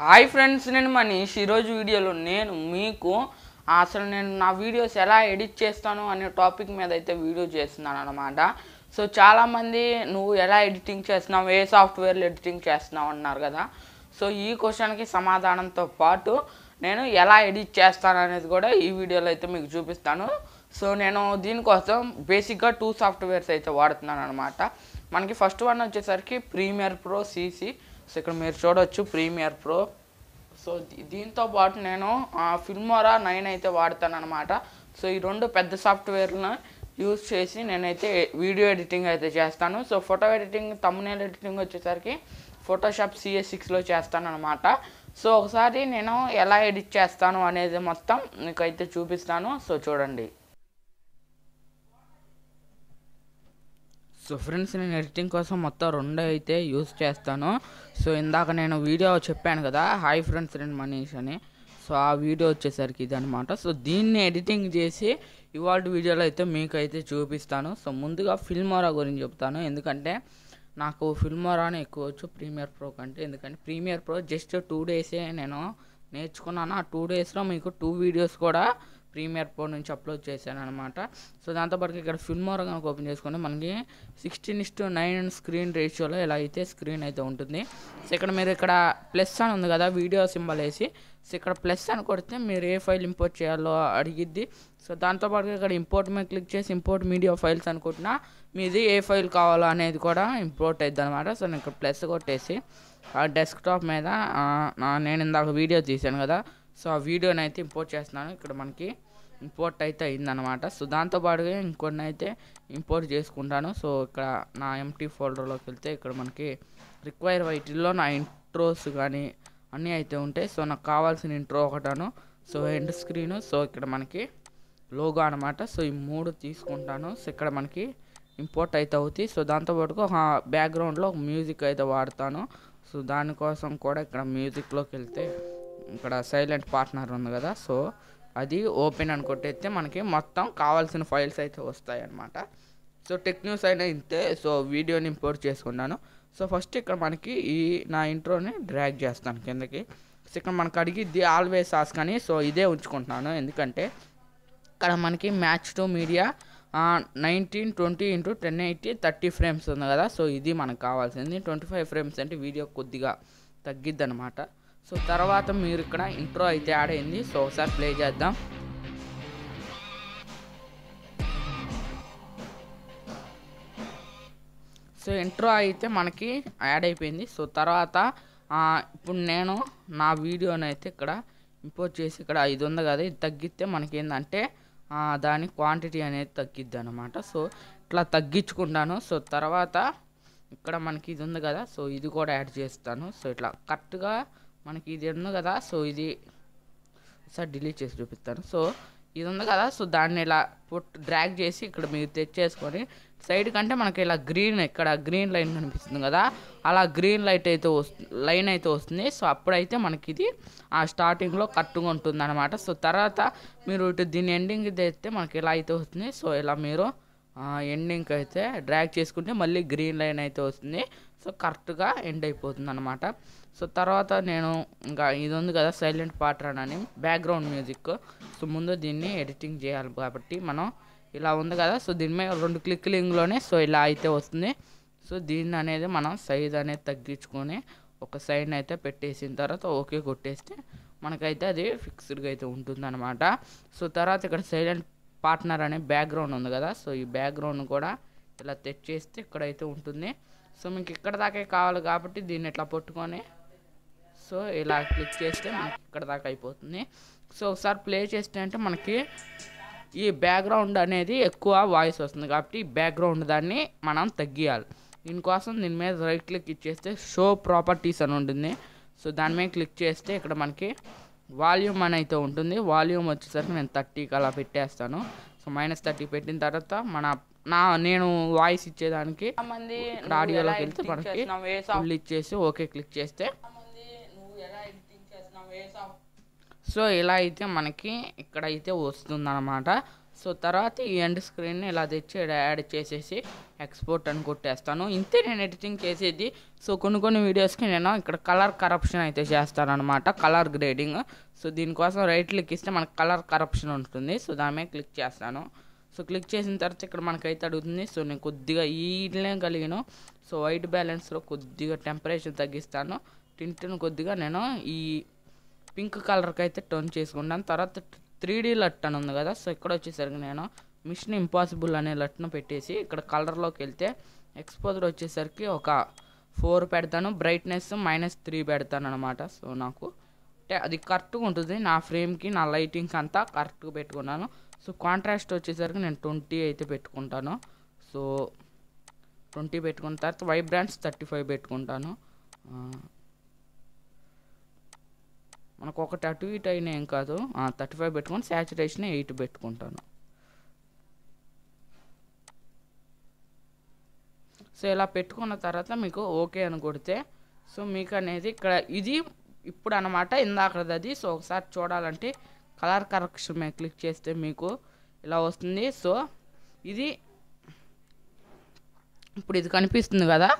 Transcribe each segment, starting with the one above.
hi friends నేను మనీష్ ఈరోజు వీడియోలో నేను మీకు అసలు నేను నా వీడియోస్ ఎలా ఎడిట్ చేస్తాను అనే టాపిక్ మీద అయితే వీడియో చేస్తున్నాను అనమాట సో చాలామంది నువ్వు ఎలా ఎడిటింగ్ చేస్తున్నావు ఏ సాఫ్ట్వేర్లు ఎడిటింగ్ చేస్తున్నావు అన్నారు కదా సో ఈ క్వశ్చన్కి సమాధానంతో పాటు నేను ఎలా ఎడిట్ చేస్తాను అనేది కూడా ఈ వీడియోలో అయితే మీకు చూపిస్తాను సో నేను దీనికోసం బేసిక్గా టూ సాఫ్ట్వేర్స్ అయితే వాడుతున్నాను అనమాట మనకి ఫస్ట్ వన్ వచ్చేసరికి ప్రీమియర్ ప్రో సీసీ సో ఇక్కడ మీరు చూడవచ్చు ప్రీమియర్ ప్రో సో దీంతో పాటు నేను ఫిల్మోరా నైన్ అయితే వాడతాను అనమాట సో ఈ రెండు పెద్ద సాఫ్ట్వేర్ను యూజ్ చేసి నేనైతే వీడియో ఎడిటింగ్ అయితే చేస్తాను so photo editing thumbnail editing వచ్చేసరికి ఫోటోషాప్ సిఎస్ సిక్స్లో చేస్తాను అనమాట సో ఒకసారి నేను ఎలా ఎడిట్ చేస్తాను అనేది మొత్తం అయితే చూపిస్తాను సో చూడండి సో ఫ్రెండ్స్ నేను ఎడిటింగ్ కోసం మొత్తం రెండు అయితే యూస్ చేస్తాను సో ఇందాక నేను వీడియో చెప్పాను కదా హాయ్ ఫ్రెండ్స్ నేను మనీష్ అని సో ఆ వీడియో వచ్చేసరికి ఇదనమాట సో దీన్ని ఎడిటింగ్ చేసి ఇవాళ వీడియోలో అయితే మీకైతే చూపిస్తాను సో ముందుగా ఫిల్మోరా గురించి చెప్తాను ఎందుకంటే నాకు ఫిల్మోరానే ఎక్కువ వచ్చు ప్రీమియర్ ప్రో కంటే ఎందుకంటే ప్రీమియర్ ప్రో జస్ట్ టూ డేసే నేను నేర్చుకున్నాను ఆ టూ డేస్లో మీకు టూ వీడియోస్ కూడా ప్రీమియర్ ప్రో నుంచి అప్లోడ్ చేశాను అనమాట సో దాంతోపాటు ఇక్కడ ఫిల్మోర్ కనుక ఓపెన్ చేసుకుంటే మనకి sixteen is to nine screen రేషియోలో ఇలా అయితే స్క్రీన్ అయితే ఉంటుంది సో ఇక్కడ మీరు ఇక్కడ ప్లస్ అని ఉంది కదా వీడియో సింబల్ వేసి సో ఇక్కడ ప్లస్ అని కొడితే మీరు ఏ ఫైల్ ఇంపోర్ట్ చేయాలో అడిగిద్ది సో దాంతోపాటు ఇక్కడ ఇంపోర్ట్ మీద క్లిక్ చేసి ఇంపోర్ట్ మీడియా ఫైల్స్ అనుకుంటున్నా మీది ఏ ఫైల్ కావాలో అనేది కూడా ఇంపోర్ట్ అవుతుంది అనమాట సో నేను ఇక్కడ ప్లస్ కొట్టేసి ఆ డెస్క్టాప్ మీద నేను ఇందాక వీడియో తీశాను కదా సో ఆ వీడియోని అయితే ఇంపోర్ట్ చేస్తున్నాను ఇక్కడ మనకి ఇంపోర్ట్ అయితే అయిందనమాట సో దాంతోపాటుగా ఇంకొన్ని అయితే ఇంపోర్ట్ చేసుకుంటాను సో ఇక్కడ నా ఎంటీ ఫోల్డర్లోకి వెళ్తే ఇక్కడ మనకి రిక్వైర్ వైటిల్లో నా ఇంట్రోస్ కానీ అన్నీ అయితే ఉంటాయి సో నాకు కావాల్సిన ఇంట్రో ఒకటాను సో ఎండ్ స్క్రీన్ సో ఇక్కడ మనకి లోగో అనమాట సో ఈ మూడు తీసుకుంటాను సో ఇక్కడ మనకి ఇంపోర్ట్ అయితే అవుతాయి సో ఒక బ్యాక్గ్రౌండ్లో మ్యూజిక్ అయితే వాడతాను సో దానికోసం కూడా ఇక్కడ మ్యూజిక్లోకి వెళ్తే ఇక్కడ సైలెంట్ పార్ట్నర్ ఉంది కదా సో అది ఓపెన్ అనుకుంటే మనకి మొత్తం కావాల్సిన ఫైల్స్ అయితే వస్తాయి అన్నమాట సో టెక్ న్యూస్ అయినా ఇంతే సో వీడియోని ఇంపోర్ట్ చేసుకున్నాను సో ఫస్ట్ ఇక్కడ మనకి ఈ నా ఇంట్రోని డ్రాగ్ చేస్తాను కిందకి సో ఇక్కడ మనకు అడిగిద్ది ఆల్వేస్ ఆస్ కానీ సో ఇదే ఉంచుకుంటున్నాను ఎందుకంటే ఇక్కడ మనకి match to media nineteen twenty into ten eighty thirty frames ఉంది కదా సో ఇది మనకు కావాల్సింది ట్వంటీ ఫైవ్ ఫ్రేమ్స్ అంటే వీడియో కొద్దిగా తగ్గిద్ది అనమాట సో తర్వాత మీరు ఇక్కడ ఇంట్రో అయితే యాడ్ అయింది సో ఒకసారి ప్లే చేద్దాం సో ఇంట్రో అయితే మనకి యాడ్ అయిపోయింది సో తర్వాత ఇప్పుడు నేను నా వీడియోని అయితే ఇక్కడ ఇంపోర్ట్ చేసి ఇక్కడ ఇది ఉంది కదా ఇది తగ్గిస్తే మనకి ఏంటంటే దాని క్వాంటిటీ అనేది తగ్గిద్ది అనమాట సో ఇట్లా తగ్గించుకుంటాను సో తర్వాత ఇక్కడ మనకి ఇది ఉంది కదా సో ఇది కూడా యాడ్ చేస్తాను సో ఇట్లా కరెక్ట్గా మనకి ఇది ఉంది కదా సో ఇది సార్ డిలీట్ చేసి చూపిస్తాను సో ఇది ఉంది కదా సో దాన్ని ఇలా పుట్ డ్రాగ్ చేసి ఇక్కడ మీరు తెచ్చేసుకొని సైడ్ కంటే మనకి ఇలా గ్రీన్ ఇక్కడ గ్రీన్ లైన్ కనిపిస్తుంది కదా అలా గ్రీన్ లైట్ అయితే వస్తుంది లైన్ అయితే వస్తుంది సో అప్పుడైతే మనకి ఇది ఆ స్టార్టింగ్లో కట్టుగా ఉంటుంది అనమాట సో తర్వాత మీరు ఇటు దీని ఎండింగ్ అయితే మనకి ఇలా అయితే వస్తుంది సో ఇలా మీరు ఎండింగ్ అయితే డ్రాగ్ చేసుకుంటే మళ్ళీ గ్రీన్ లైన్ అయితే వస్తుంది సో కరెక్ట్గా ఎండ్ అయిపోతుంది అనమాట సో తర్వాత నేను ఇంకా ఇది ఉంది కదా సైలెంట్ పాటర్ అని బ్యాక్గ్రౌండ్ మ్యూజిక్ సో ముందు దీన్ని ఎడిటింగ్ చేయాలి కాబట్టి మనం ఇలా ఉంది కదా సో దీని మీద రెండు క్లిక్లింగ్లోనే సో ఇలా అయితే వస్తుంది సో దీన్ని అనేది మనం సైజ్ అనేది తగ్గించుకొని ఒక సైడ్ అయితే పెట్టేసిన తర్వాత ఓకే కొట్టేస్తే మనకైతే అది ఫిక్స్డ్గా అయితే ఉంటుందన్నమాట సో తర్వాత ఇక్కడ సైలెంట్ పార్ట్నర్ అనే బ్యాక్గ్రౌండ్ ఉంది కదా సో ఈ బ్యాక్గ్రౌండ్ కూడా ఇలా తెచ్చేస్తే ఇక్కడైతే ఉంటుంది సో మీకు ఇక్కడ దాకే కావాలి కాబట్టి దీన్ని ఇట్లా పట్టుకొని సో ఇలా క్లిక్ చేస్తే మనకి ఇక్కడ దాకా అయిపోతుంది సో ఒకసారి ప్లే చేస్తే అంటే మనకి ఈ బ్యాక్గ్రౌండ్ అనేది ఎక్కువ వాయిస్ వస్తుంది కాబట్టి ఈ బ్యాక్గ్రౌండ్ దాన్ని మనం తగ్గియాలి దీనికోసం దీని మీద రైట్ క్లిక్ ఇచ్చేస్తే షో ప్రాపర్టీస్ అని ఉంటుంది సో దాని మీద క్లిక్ చేస్తే ఇక్కడ మనకి వాల్యూమ్ అని అయితే ఉంటుంది వాల్యూమ్ వచ్చేసరికి నేను థర్టీకి అలా పెట్టేస్తాను సో మైనస్ థర్టీ పెట్టిన తర్వాత మన నా నేను వాయిస్ ఇచ్చేదానికి ఆడియోలోకి వెళ్తే మనకి ఫుల్ ఇచ్చేసి ఓకే క్లిక్ చేస్తే సో ఇలా అయితే మనకి ఇక్కడైతే వస్తుంది అనమాట సో తర్వాత ఈ ఎండ్ స్క్రీన్ని ఇలా తెచ్చి యాడ్ చేసేసి ఎక్స్పోర్ట్ అని కొట్టేస్తాను ఇంతే నేను ఎడిటింగ్ చేసేది సో కొన్ని కొన్ని వీడియోస్కి నేను ఇక్కడ కలర్ కరప్షన్ అయితే అనమాట కలర్ గ్రేడింగ్ సో దీనికోసం రైట్ క్లిక్ ఇస్తే మనకు కలర్ కరప్షన్ ఉంటుంది సో దాని క్లిక్ చేస్తాను సో క్లిక్ చేసిన తర్వాత ఇక్కడ మనకైతే అడుగుతుంది సో నేను కొద్దిగా ఈట్లే కలిగాను సో వైట్ బ్యాలెన్స్లో కొద్దిగా టెంపరేచర్ తగ్గిస్తాను టింట్ను కొద్దిగా నేను ఈ పింక్ కలర్కి అయితే టర్న్ చేసుకుంటాను తర్వాత త్రీ డీ లట్ అని ఉంది కదా సో ఇక్కడ వచ్చేసరికి నేను మిషన్ ఇంపాసిబుల్ అనే లట్న పెట్టేసి ఇక్కడ కలర్లోకి వెళ్తే ఎక్స్పోజర్ వచ్చేసరికి ఒక ఫోర్ పెడతాను బ్రైట్నెస్ మైనస్ త్రీ పెడతాను అనమాట సో నాకు అంటే అది కరెక్ట్గా ఉంటుంది నా ఫ్రేమ్కి నా లైటింగ్కి అంతా కరెక్ట్గా పెట్టుకున్నాను సో కాంట్రాస్ట్ వచ్చేసరికి నేను ట్వంటీ అయితే పెట్టుకుంటాను సో ట్వంటీ పెట్టుకున్న తర్వాత వైబ్రాన్స్ థర్టీ ఫైవ్ పెట్టుకుంటాను మనకు ఒకటి అటు ఇటు అయినా ఏం కాదు థర్టీ ఫైవ్ పెట్టుకొని శాచురేషన్ ఎయిట్ పెట్టుకుంటాను సో ఇలా పెట్టుకున్న తర్వాత మీకు ఓకే అని కొడితే సో మీకు అనేది ఇక్కడ ఇది ఇప్పుడు అనమాట ఇందాకది సో ఒకసారి చూడాలంటే కలర్ కరెక్షన్ మీద క్లిక్ చేస్తే మీకు ఇలా వస్తుంది సో ఇది ఇప్పుడు ఇది కనిపిస్తుంది కదా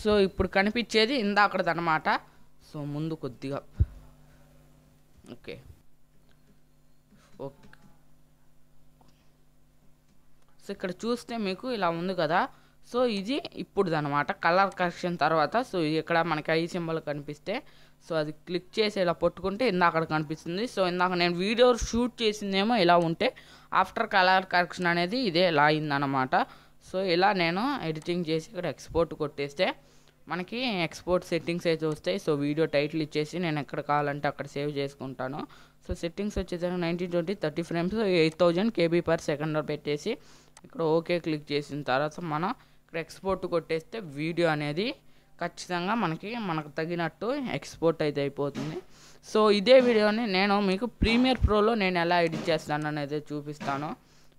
సో ఇప్పుడు కనిపించేది ఇందాకడది అనమాట సో ముందు కొద్దిగా ఓకే ఓకే సో ఇక్కడ చూస్తే మీకు ఇలా ఉంది కదా సో ఇది ఇప్పుడు అనమాట కలర్ కరెక్షన్ తర్వాత సో ఇక్కడ మనకి ఐ సింబల్ కనిపిస్తే సో అది క్లిక్ చేసి ఇలా పట్టుకుంటే ఇందాక కనిపిస్తుంది సో ఇందాక నేను వీడియో షూట్ చేసిందేమో ఇలా ఉంటే ఆఫ్టర్ కలర్ కరెక్షన్ అనేది ఇదే ఇలా అయిందనమాట సో ఇలా నేను ఎడిటింగ్ చేసి ఇక్కడ ఎక్స్పోర్ట్ కొట్టేస్తే మనకి ఎక్స్పోర్ట్ సెట్టింగ్స్ అయితే వస్తాయి సో వీడియో టైటిల్ ఇచ్చేసి నేను ఎక్కడ కావాలంటే అక్కడ సేవ్ చేసుకుంటాను సో సెట్టింగ్స్ వచ్చేసరికి nineteen twenty thirty frames eight thousand KB per second పెట్టేసి ఇక్కడ ఓకే క్లిక్ చేసిన తర్వాత మన ఇక్కడ ఎక్స్పోర్ట్ కొట్టేస్తే వీడియో అనేది ఖచ్చితంగా మనకి మనకు తగినట్టు ఎక్స్పోర్ట్ అయితే అయిపోతుంది సో ఇదే వీడియోని నేను మీకు ప్రీమియర్ ప్రోలో నేను ఎలా ఎడిట్ చేస్తాను అనేది చూపిస్తాను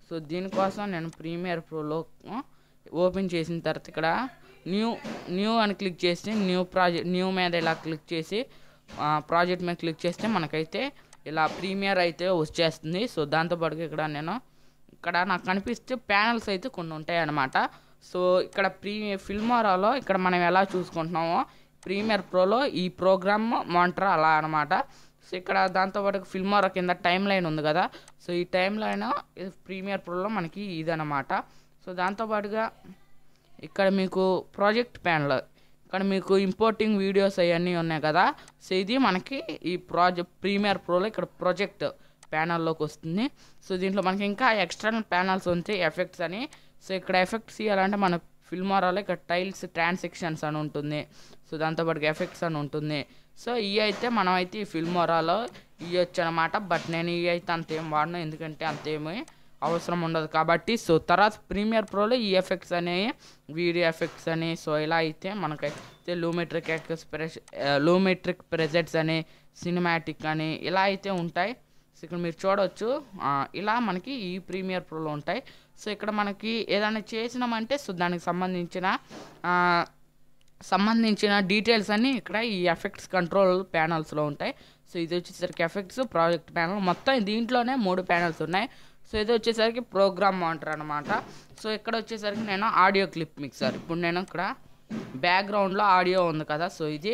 సో దీనికోసం నేను ప్రీమియర్ ప్రోలో ఓపెన్ చేసిన తర్వాత ఇక్కడ న్యూ న్యూ అని క్లిక్ చేసి న్యూ ప్రాజెక్ట్ న్యూ మీద ఇలా క్లిక్ చేసి ప్రాజెక్ట్ మీద క్లిక్ చేస్తే మనకైతే ఇలా ప్రీమియర్ అయితే వచ్చేస్తుంది సో దాంతోపాటుగా ఇక్కడ నేను ఇక్కడ నాకు కనిపిస్తే ప్యానల్స్ అయితే కొన్ని అన్నమాట సో ఇక్కడ ప్రీ ఫిల్మోరాలో ఇక్కడ మనం ఎలా చూసుకుంటున్నామో ప్రీమియర్ ప్రోలో ఈ ప్రోగ్రామ్ మానిటర్ అలా అనమాట సో ఇక్కడ దాంతోపాటు ఫిల్మోరా కింద టైం లైన్ ఉంది కదా సో ఈ టైం లైన్ ప్రీమియర్ ప్రోలో మనకి ఇదనమాట సో దాంతోపాటుగా ఇక్కడ మీకు ప్రాజెక్ట్ ప్యానల్ ఇక్కడ మీకు ఇంపోర్టింగ్ వీడియోస్ అవన్నీ ఉన్నాయి కదా సో ఇది మనకి ఈ ప్రాజెక్ట్ ప్రీమియర్ ప్రోలో ఇక్కడ ప్రాజెక్ట్ ప్యానల్లోకి వస్తుంది సో దీంట్లో మనకి ఇంకా ఎక్స్టర్నల్ ప్యానల్స్ ఉంటాయి ఎఫెక్ట్స్ అని సో ఇక్కడ ఎఫెక్ట్స్ ఇవ్వాలంటే మన ఫిల్మారాలో ఇక్కడ టైల్స్ ట్రాన్సాక్షన్స్ అని ఉంటుంది సో దాంతోపాటు ఎఫెక్ట్స్ అని ఉంటుంది సో ఇవి అయితే మనం అయితే ఈ ఫిల్మోరాలో ఇవ్వచ్చు అనమాట బట్ నేను ఇవి అయితే ఏం వాడను ఎందుకంటే అంతేమీ అవసరం ఉండదు కాబట్టి సో తర్వాత ప్రీమియర్ ప్రోలో ఈ ఎఫెక్ట్స్ అనేవి వీడియో ఎఫెక్ట్స్ అని సో ఇలా అయితే మనకైతే లూమెట్రిక్ ఎక్స్ప్రెస్ లూమెట్రిక్ ప్రెజెట్స్ అని సినిమాటిక్ అని ఇలా అయితే ఉంటాయి ఇక్కడ మీరు చూడవచ్చు ఇలా మనకి ఈ ప్రీమియర్ ప్రోలో ఉంటాయి సో ఇక్కడ మనకి ఏదైనా చేసినామంటే సో దానికి సంబంధించిన సంబంధించిన డీటెయిల్స్ అన్నీ ఇక్కడ ఈ ఎఫెక్ట్స్ కంట్రోల్ ప్యానల్స్లో ఉంటాయి సో ఇది వచ్చేసరికి ఎఫెక్ట్స్ ప్రాజెక్ట్ ప్యానల్ మొత్తం దీంట్లోనే మూడు ప్యానల్స్ ఉన్నాయి సో ఇది వచ్చేసరికి ప్రోగ్రామ్ మానిటర్ అనమాట సో ఇక్కడ వచ్చేసరికి నేను ఆడియో క్లిప్ మిక్సర్ ఇప్పుడు నేను ఇక్కడ బ్యాక్గ్రౌండ్లో ఆడియో ఉంది కదా సో ఇది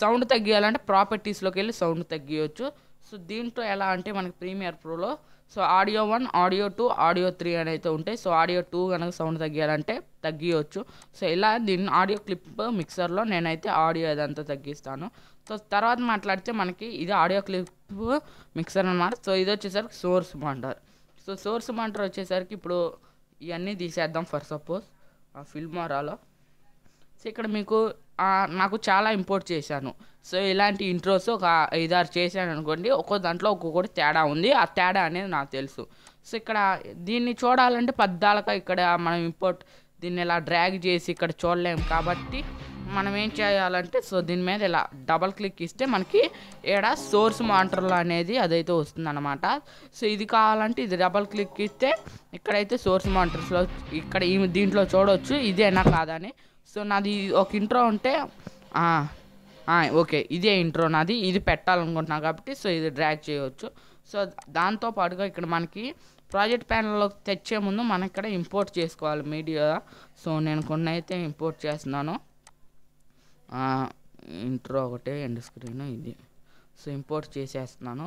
సౌండ్ తగ్గియాలంటే ప్రాపర్టీస్లోకి వెళ్ళి సౌండ్ తగ్గియచ్చు సో దీంట్లో ఎలా అంటే మనకి ప్రీమియర్ ప్రోలో so audio one audio two audio three అని అయితే ఉంటాయి సో ఆడియో టూ కనుక సౌండ్ తగ్గాలంటే తగ్గియవచ్చు సో ఇలా దీన్ని ఆడియో క్లిప్ మిక్సర్లో నేనైతే ఆడియో ఇదంతా తగ్గిస్తాను సో తర్వాత మాట్లాడితే మనకి ఇది ఆడియో క్లిప్ మిక్సర్ అనమాట సో ఇది వచ్చేసరికి source monitor so source monitor వచ్చేసరికి ఇప్పుడు ఇవన్నీ తీసేద్దాం ఫర్ సపోజ్ ఫిల్మ్ వరాలో సో ఇక్కడ మీకు నాకు చాలా ఇంపోర్ట్ చేశాను సో ఇలాంటి ఇంట్రోస్ ఒక ఐదారు చేశాను అనుకోండి ఒక్కో దాంట్లో ఒక్కొక్కటి తేడా ఉంది ఆ తేడా అనేది నాకు తెలుసు సో ఇక్కడ దీన్ని చూడాలంటే పద్దాలుగా ఇక్కడ మనం ఇంపోర్ట్ దీన్ని ఇలా డ్రాగ్ చేసి ఇక్కడ చూడలేము కాబట్టి మనం ఏం చేయాలంటే సో దీని మీద ఇలా డబల్ క్లిక్ ఇస్తే మనకి ఇక్కడ సోర్స్ మానిటర్లో అనేది అదైతే వస్తుందన్నమాట సో ఇది కావాలంటే ఇది డబల్ క్లిక్ ఇస్తే ఇక్కడైతే సోర్స్ మానిటర్స్లో ఇక్కడ ఈ దీంట్లో చూడవచ్చు ఇదేనా కాదని సో నాది ఒక ఇంట్రో ఉంటే ఓకే ఇదే ఇంట్రో నాది ఇది పెట్టాలనుకుంటున్నాను కాబట్టి సో ఇది డ్రాగ్ చేయవచ్చు సో దాంతో పాటుగా ఇక్కడ మనకి ప్రాజెక్ట్ ప్యానల్లోకి తెచ్చే ముందు మనం ఇక్కడ ఇంపోర్ట్ చేసుకోవాలి మీడియా సో నేను కొన్ని అయితే ఇంపోర్ట్ చేస్తున్నాను ఇంట్రో ఒకటే ఎండ్ స్క్రీన్ ఇది సో ఇంపోర్ట్ చేసేస్తున్నాను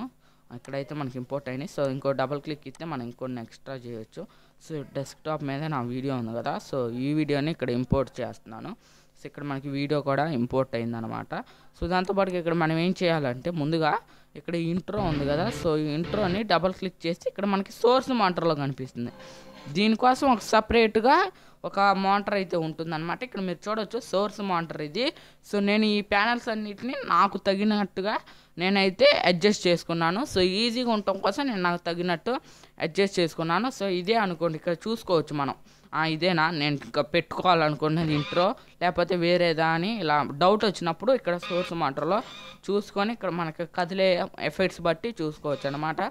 ఇక్కడైతే మనకి ఇంపోర్ట్ అయినాయి సో ఇంకో డబల్ క్లిక్ ఇస్తే మనం ఇంకొన్ని ఎక్స్ట్రా చేయొచ్చు సో డెస్క్టాప్ మీద నా వీడియో ఉంది కదా సో ఈ వీడియోని ఇక్కడ ఇంపోర్ట్ చేస్తున్నాను సో ఇక్కడ మనకి వీడియో కూడా ఇంపోర్ట్ అయిందనమాట సో దాంతోపాటు ఇక్కడ మనం ఏం చేయాలంటే ముందుగా ఇక్కడ ఇంట్రో ఉంది కదా సో ఈ ఇంట్రోని డబల్ క్లిక్ చేసి ఇక్కడ మనకి సోర్స్ మాంటర్లో కనిపిస్తుంది దీనికోసం ఒక సపరేట్గా ఒక మోటార్ అయితే ఉంటుందన్నమాట ఇక్కడ మీరు చూడొచ్చు సోర్స్ మోటార్ ఇది సో నేను ఈ ప్యానల్స్ అన్నిటిని నాకు తగినట్టుగా నేనైతే అడ్జస్ట్ చేసుకున్నాను సో ఈజీగా ఉండటం కోసం నేను నాకు తగినట్టు అడ్జస్ట్ చేసుకున్నాను సో ఇదే అనుకోండి ఇక్కడ చూసుకోవచ్చు మనం ఇదేనా నేను ఇంకా పెట్టుకోవాలనుకున్నది ఇంట్రో లేకపోతే వేరేదా అని ఇలా డౌట్ వచ్చినప్పుడు ఇక్కడ సోర్స్ మాటలో చూసుకొని ఇక్కడ మనకి కదిలే ఎఫెక్ట్స్ బట్టి చూసుకోవచ్చు అనమాట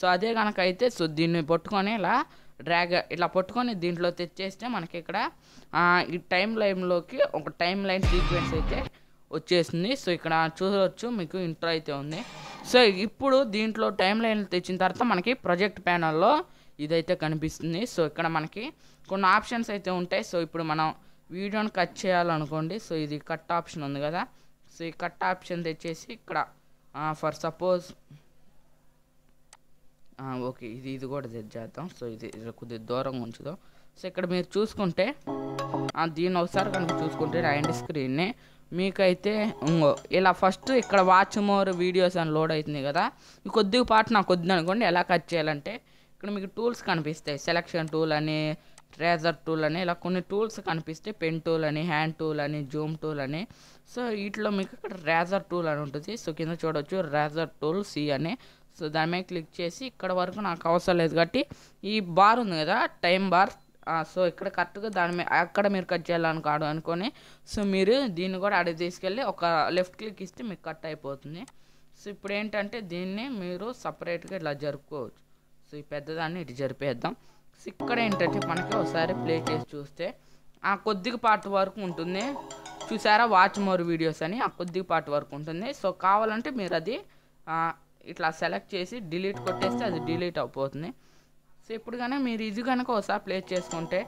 సో అదే కనుక అయితే సో దీన్ని పట్టుకొని ఇలా డ్రాగ్ ఇలా పట్టుకొని దీంట్లో తెచ్చేస్తే మనకి ఇక్కడ ఈ టైం లైన్లోకి ఒక టైం లైన్ సీక్వెన్స్ అయితే వచ్చేసింది సో ఇక్కడ చూడవచ్చు మీకు ఇంటర్ అయితే ఉంది సో ఇప్పుడు దీంట్లో టైం లైన్ తెచ్చిన తర్వాత మనకి ప్రొజెక్ట్ ప్యానల్లో ఇదైతే కనిపిస్తుంది సో ఇక్కడ మనకి కొన్ని ఆప్షన్స్ అయితే ఉంటాయి సో ఇప్పుడు మనం వీడియోని కట్ చేయాలనుకోండి సో ఇది కట్ ఆప్షన్ ఉంది కదా సో ఈ కట్ ఆప్షన్ తెచ్చేసి ఇక్కడ ఫర్ సపోజ్ ఓకే ఇది ఇది కూడా చేద్దాం సో ఇది కొద్దిగా దూరంగా ఉంచుదాం సో ఇక్కడ మీరు చూసుకుంటే దీన్ని ఒకసారి కనుక చూసుకుంటే రైండ్ స్క్రీన్ని మీకైతే ఇలా ఫస్ట్ ఇక్కడ వాచ్ మోర్ వీడియోస్ అని లోడ్ అవుతుంది కదా ఈ కొద్దిగా పాటు నాకు వద్దు అనుకోండి ఎలా కట్ చేయాలంటే ఇక్కడ మీకు టూల్స్ కనిపిస్తాయి సెలక్షన్ టూల్ అని ట్రేజర్ టూల్ అని ఇలా కొన్ని టూల్స్ కనిపిస్తాయి పెన్ టూల్ అని హ్యాండ్ టూల్ అని జూమ్ టూల్ అని సో వీటిలో మీకు ఇక్కడ రేజర్ టూల్ అని ఉంటుంది సో కింద చూడవచ్చు రేజర్ టూల్ సి అని సో దాని మీద క్లిక్ చేసి ఇక్కడ వరకు నాకు అవసరం లేదు కాబట్టి ఈ బార్ ఉంది కదా టైం బార్ సో ఇక్కడ కరెక్ట్గా దాని మీద అక్కడ మీరు కట్ చేయాలనుకోడు అనుకొని సో మీరు దీన్ని కూడా అడిగి తీసుకెళ్ళి ఒక లెఫ్ట్ క్లిక్ ఇస్తే మీకు కట్ అయిపోతుంది సో ఇప్పుడు ఏంటంటే దీన్ని మీరు సపరేట్గా ఇలా జరుపుకోవచ్చు సో ఈ పెద్దదాన్ని ఇటు జరిపేద్దాం సో ఇక్కడ ఏంటంటే మనకి ఒకసారి ప్లే చేసి చూస్తే ఆ కొద్దిగా పాటు వరకు ఉంటుంది చూసారా వాచ్ మోర్ వీడియోస్ అని ఆ కొద్దిగా పాటు వరకు ఉంటుంది సో కావాలంటే మీరు అది ఇట్లా సెలెక్ట్ చేసి డిలీట్ కొట్టేస్తే అది డిలీట్ అయిపోతుంది సో ఇప్పుడు కానీ మీరు ఇది కనుక ఒకసారి ప్లే చేసుకుంటే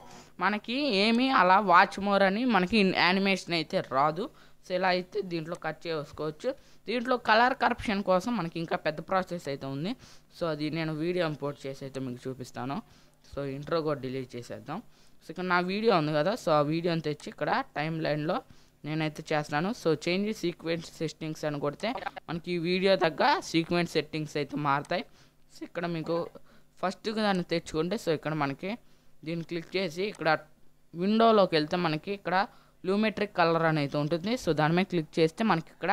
మనకి ఏమీ అలా వాచ్ మోర్ అని మనకి యానిమేషన్ అయితే రాదు సో ఇలా అయితే దీంట్లో కట్ చేసుకోవచ్చు దీంట్లో కలర్ కరప్షన్ కోసం మనకి ఇంకా పెద్ద ప్రాసెస్ అయితే ఉంది సో అది నేను వీడియో ఇంపోర్ట్ చేసి అయితే మీకు చూపిస్తాను సో ఇంట్రో కూడా డిలీట్ చేసేద్దాం సో ఇక్కడ నా వీడియో ఉంది కదా సో ఆ వీడియోని తెచ్చి ఇక్కడ టైం లైన్లో నేనైతే చేస్తున్నాను సో చేంజ్ సీక్వెన్స్ సెట్టింగ్స్ అని కొడితే మనకి ఈ వీడియో తగ్గ సీక్వెన్స్ సెట్టింగ్స్ అయితే మారుతాయి సో ఇక్కడ మీకు ఫస్ట్ దాన్ని తెచ్చుకుంటే సో ఇక్కడ మనకి దీన్ని క్లిక్ చేసి ఇక్కడ విండోలోకి వెళ్తే మనకి ఇక్కడ లూమెట్రిక్ కలర్ అనేది ఉంటుంది సో దాని మీద క్లిక్ చేస్తే మనకి ఇక్కడ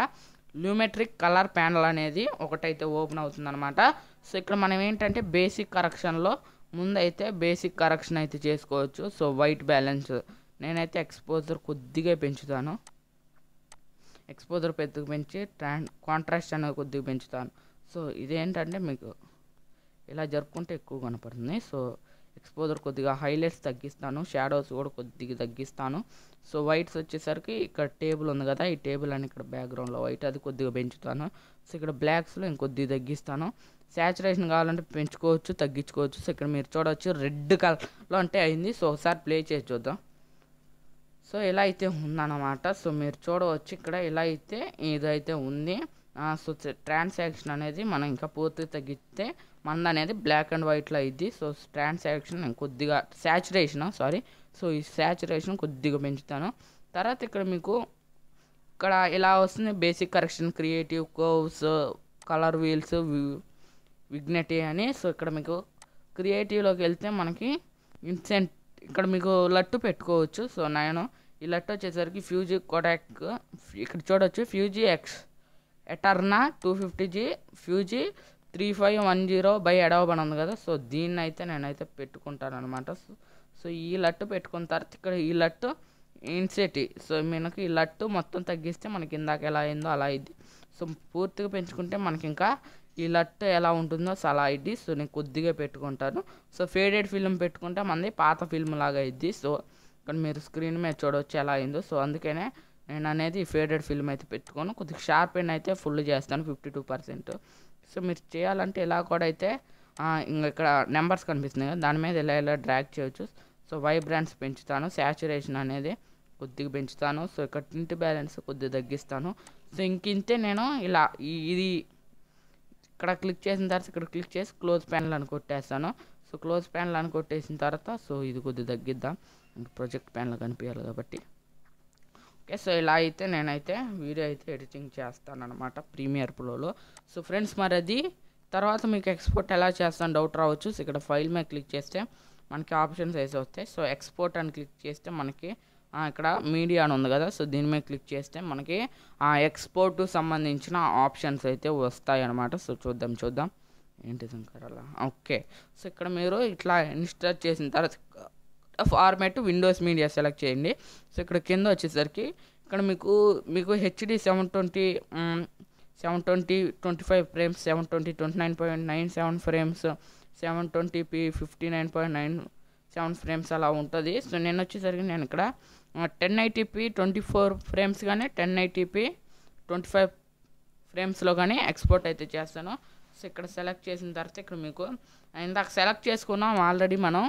లూమెట్రిక్ కలర్ ప్యానల్ అనేది ఒకటైతే ఓపెన్ అవుతుందన్నమాట సో ఇక్కడ మనం ఏంటంటే బేసిక్ కరెక్షన్లో ముందైతే బేసిక్ కరెక్షన్ అయితే చేసుకోవచ్చు సో వైట్ బ్యాలెన్స్ నేనైతే ఎక్స్పోజర్ కొద్దిగా పెంచుతాను ఎక్స్పోజర్ పెద్దగా పెంచి ట్రాన్ కాంట్రాస్ట్ అనేది కొద్దిగా పెంచుతాను సో ఇదేంటంటే మీకు ఇలా జరుపుకుంటే ఎక్కువ కనపడుతుంది సో ఎక్స్పోజర్ కొద్దిగా హైలైట్స్ తగ్గిస్తాను షాడోస్ కూడా కొద్దిగా తగ్గిస్తాను సో వైట్స్ వచ్చేసరికి ఇక్కడ టేబుల్ ఉంది కదా ఈ టేబుల్ అని ఇక్కడ బ్యాక్గ్రౌండ్లో వైట్ అది కొద్దిగా పెంచుతాను సో ఇక్కడ బ్లాక్స్లో ఇంకొద్ది తగ్గిస్తాను శాచురేషన్ కావాలంటే పెంచుకోవచ్చు తగ్గించుకోవచ్చు సో ఇక్కడ మీరు చూడవచ్చు రెడ్ కలర్లో అంటే అయింది సో ఒకసారి ప్లే చేసి చూద్దాం సో ఇలా అయితే ఉందన్నమాట సో మీరు చూడవచ్చు ఇక్కడ ఇలా అయితే ఇదైతే ఉంది సో ట్రాన్సాక్షన్ అనేది మనం ఇంకా పూర్తి తగ్గితే మంద అనేది బ్లాక్ అండ్ వైట్లో అయింది సో ట్రాన్సాక్షన్ నేను కొద్దిగా శాచురేషన్ సారీ సో ఈ శాచురేషన్ కొద్దిగా పెంచుతాను తర్వాత ఇక్కడ మీకు ఇక్కడ ఇలా వస్తుంది basic correction creative curves colour wheels vignette అని సో ఇక్కడ మీకు క్రియేటివ్లోకి వెళ్తే మనకి ఇన్సెంట్ ఇక్కడ మీకు లట్టు పెట్టుకోవచ్చు సో నేను ఈ లట్టు వచ్చేసరికి ఫ్యూజీ కొడాక్ ఇక్కడ చూడవచ్చు Fuji X Eterna two fifty G Fuji three five one zero by ఎడవబడి ఉంది కదా సో దీన్ని అయితే నేనైతే పెట్టుకుంటాను అనమాట సో ఈ లట్టు పెట్టుకున్న తర్వాత ఇక్కడ ఈ లట్టు ఇన్సెటి సో మనకు ఈ లట్టు మొత్తం తగ్గిస్తే మనకి ఇందాక ఎలా అయిందో అలా అయింది సో పూర్తిగా పెంచుకుంటే మనకి ఇంకా ఈ లట్ ఎలా ఉంటుందో అలా ఇది సో నేను కొద్దిగా పెట్టుకుంటాను సో ఫేడెడ్ ఫిల్మ్ పెట్టుకుంటే మనది పాత ఫిల్మ్ లాగా ఇది సో ఇక్కడ మీరు స్క్రీన్ మీద చూడవచ్చు ఎలా అయిందో సో అందుకనే నేను అనేది ఫేడెడ్ ఫిల్మ్ అయితే పెట్టుకోను కొద్దిగా షార్ప్ ఎండ్ అయితే ఫుల్ చేస్తాను ఫిఫ్టీ టూ పర్సెంట్ సో మీరు చేయాలంటే ఎలా కూడా అయితే ఇంకా ఇక్కడ నెంబర్స్ కనిపిస్తున్నాయి కదా దాని మీద ఇలా ఇలా డ్రాక్ చేయొచ్చు సో వైబ్రాన్స్ పెంచుతాను శాచురేషన్ అనేది కొద్దిగా పెంచుతాను సో ఇక్కడ టింట్ బ్యాలెన్స్ కొద్దిగా తగ్గిస్తాను సో ఇంకింతే నేను ఇలా ఇది ఇక్కడ క్లిక్ చేసిన తర్వాత ఇక్కడ క్లిక్ చేసి క్లోజ్ ప్యానల్ అని కొట్టేస్తాను సో క్లోజ్ ప్యానల్ అని కొట్టేసిన తర్వాత సో ఇది కొద్దిగా తగ్గిద్దాం ప్రొజెక్ట్ ప్యానల్ కనిపించాలి కాబట్టి ఓకే సో ఇలా అయితే నేనైతే వీడియో అయితే ఎడిటింగ్ చేస్తాను అనమాట ప్రీమియర్ ప్రోలో సో ఫ్రెండ్స్ మరి అది తర్వాత మీకు ఎక్స్పోర్ట్ ఎలా చేస్తాను డౌట్ రావచ్చు సో ఇక్కడ ఫైల్ మీద క్లిక్ చేస్తే మనకి ఆప్షన్స్ అయితే వస్తాయి సో ఎక్స్పోర్ట్ అని క్లిక్ చేస్తే మనకి ఇక్కడ మీడియా అని ఉంది కదా సో దీని మీద క్లిక్ చేస్తే మనకి ఆ ఎక్స్పోర్ట్ సంబంధించిన ఆప్షన్స్ అయితే వస్తాయి అనమాట సో చూద్దాం చూద్దాం ఏంటి అలా ఓకే సో ఇక్కడ మీరు ఇట్లా ఇన్స్టాల్ చేసిన తర్వాత ఫార్మేట్ విండోస్ మీడియా సెలెక్ట్ చేయండి సో ఇక్కడ కింద వచ్చేసరికి ఇక్కడ మీకు మీకు HD seven twenty seven twenty twenty five frames seven twenty twenty nine point nine seven frames seven twenty p fifty nine point nine seven frames అలా ఉంటుంది సో నేను వచ్చేసరికి నేను ఇక్కడ ten eighty p twenty four frames కానీ ten eighty p twenty five ఫ్రేమ్స్లో కానీ export అయితే చేస్తాను సో ఇక్కడ సెలెక్ట్ చేసిన తర్వాత ఇక్కడ మీకు ఇందాక సెలెక్ట్ చేసుకున్నాం ఆల్రెడీ మనం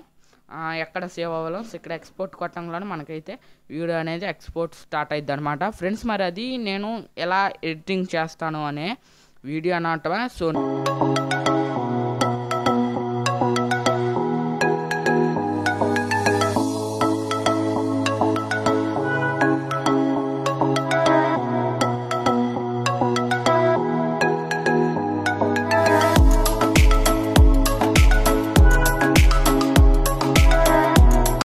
ఎక్కడ సేవ్ అవ్వాలో సో ఇక్కడ ఎక్స్పోర్ట్ కొట్టంలోనే మనకైతే వీడియో అనేది ఎక్స్పోర్ట్ స్టార్ట్ అయింది అనమాట ఫ్రెండ్స్ మరి అది నేను ఎలా ఎడిటింగ్ చేస్తాను అనే వీడియో అనమాట సో